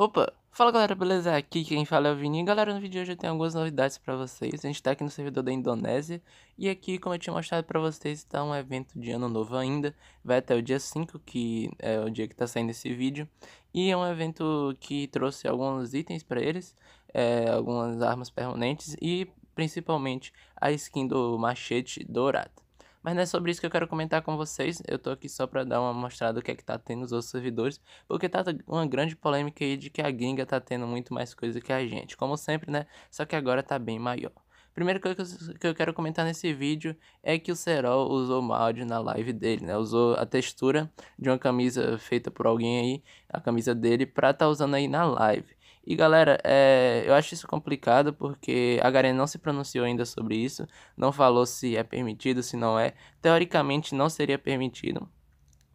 Opa! Fala galera, beleza? Aqui quem fala é o Vini. Galera, no vídeo de hoje eu tenho algumas novidades para vocês. A gente tá aqui no servidor da Indonésia e aqui, como eu tinha mostrado para vocês, tá um evento de ano novo ainda. Vai até o dia 5, que é o dia que tá saindo esse vídeo. E é um evento que trouxe alguns itens para eles, é, algumas armas permanentes e principalmente a skin do machete dourado. Mas não é sobre isso que eu quero comentar com vocês. Eu tô aqui só pra dar uma mostrada do que é que tá tendo nos outros servidores. Porque tá uma grande polêmica aí de que a gringa tá tendo muito mais coisa que a gente. Como sempre, né? Só que agora tá bem maior. Primeira coisa que eu quero comentar nesse vídeo é que o Serol usou mal áudio na live dele, né? Usou a textura de uma camisa feita por alguém aí, a camisa dele, pra tá usando aí na live. E galera, é, eu acho isso complicado porque a Garena não se pronunciou ainda sobre isso, não falou se é permitido, se não é. Teoricamente não seria permitido,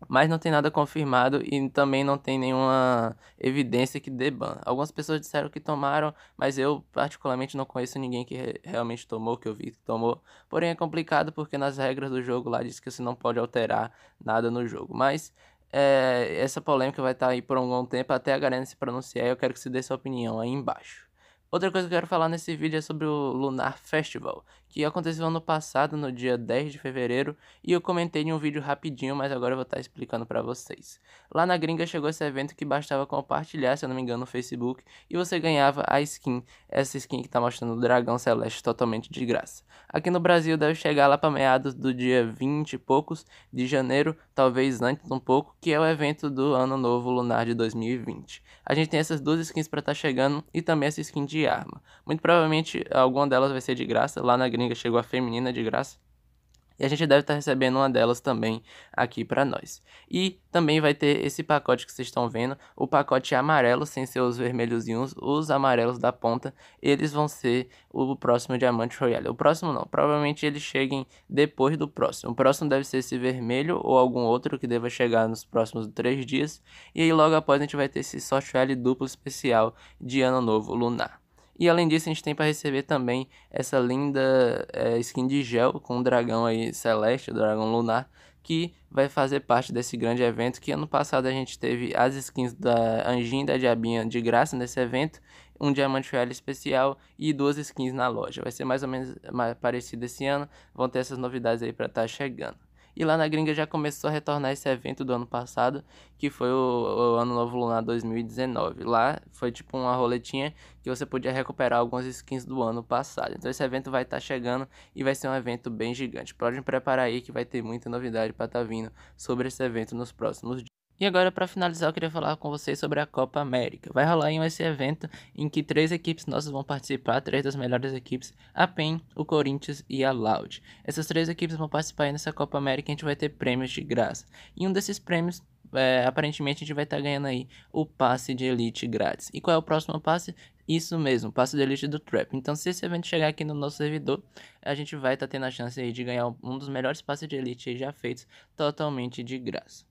mas não tem nada confirmado e também não tem nenhuma evidência que dê ban. Algumas pessoas disseram que tomaram, mas eu particularmente não conheço ninguém que re realmente tomou, que eu vi que tomou. Porém é complicado porque nas regras do jogo lá diz que você não pode alterar nada no jogo. Mas é, essa polêmica vai estar tá aí por um bom tempo até a Garena se pronunciar. Eu quero que você dê sua opinião aí embaixo. Outra coisa que eu quero falar nesse vídeo é sobre o Lunar Festival, que aconteceu ano passado, no dia 10 de fevereiro, e eu comentei em um vídeo rapidinho, mas agora eu vou estar tá explicando para vocês. Lá na gringa chegou esse evento que bastava compartilhar, se eu não me engano, no Facebook, e você ganhava a skin, essa skin que está mostrando o dragão celeste totalmente de graça. Aqui no Brasil deve chegar lá para meados do dia 20 e poucos de janeiro, talvez antes um pouco, que é o evento do Ano Novo Lunar de 2020. A gente tem essas duas skins para estar tá chegando e também essa skin de arma. Muito provavelmente alguma delas vai ser de graça. Lá na gringa chegou a feminina de graça. E a gente deve estar recebendo uma delas também aqui para nós. E também vai ter esse pacote que vocês estão vendo, o pacote amarelo sem seus vermelhozinhos, os amarelos da ponta, eles vão ser o próximo diamante royale. O próximo não, provavelmente eles cheguem depois do próximo. O próximo deve ser esse vermelho ou algum outro que deva chegar nos próximos três dias. E aí logo após a gente vai ter esse sorte duplo especial de ano novo lunar. E além disso, a gente tem para receber também essa linda é, skin de gel com o dragão aí celeste, o dragão lunar, que vai fazer parte desse grande evento. Que ano passado a gente teve as skins da Anjin e da Diabinha de graça nesse evento, um diamante real especial e duas skins na loja. Vai ser mais ou menos parecido esse ano. Vão ter essas novidades aí para estar tá chegando. E lá na gringa já começou a retornar esse evento do ano passado, que foi o, o Ano Novo Lunar 2019. Lá foi tipo uma roletinha que você podia recuperar algumas skins do ano passado. Então esse evento vai estar tá chegando e vai ser um evento bem gigante. Pode preparar aí que vai ter muita novidade para estar tá vindo sobre esse evento nos próximos dias. E agora, para finalizar, eu queria falar com vocês sobre a Copa América. Vai rolar em esse evento em que três equipes nossas vão participar, três das melhores equipes, a PEN, o Corinthians e a Loud. Essas três equipes vão participar aí nessa Copa América e a gente vai ter prêmios de graça. E um desses prêmios é, aparentemente a gente vai estar tá ganhando aí o passe de elite grátis. E qual é o próximo passe? Isso mesmo, passe de elite do Trap. Então, se esse evento chegar aqui no nosso servidor, a gente vai estar tá tendo a chance aí de ganhar um dos melhores passes de elite já feitos totalmente de graça.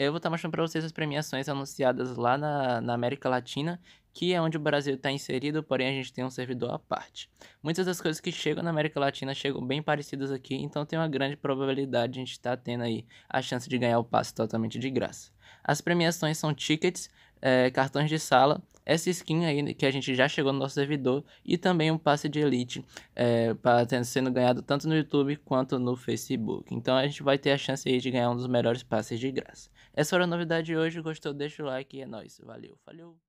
Eu vou estar tá mostrando para vocês as premiações anunciadas lá na, na América Latina, que é onde o Brasil está inserido, porém a gente tem um servidor à parte. Muitas das coisas que chegam na América Latina chegam bem parecidas aqui, então tem uma grande probabilidade de a gente estar tá tendo aí a chance de ganhar o passe totalmente de graça. As premiações são tickets, é, cartões de sala, essa skin aí que a gente já chegou no nosso servidor e também um passe de elite é, para sendo ganhado tanto no YouTube quanto no Facebook. Então a gente vai ter a chance aí de ganhar um dos melhores passes de graça. Essa foi a novidade de hoje. Gostou? Deixa o like e é nóis. Valeu, falou!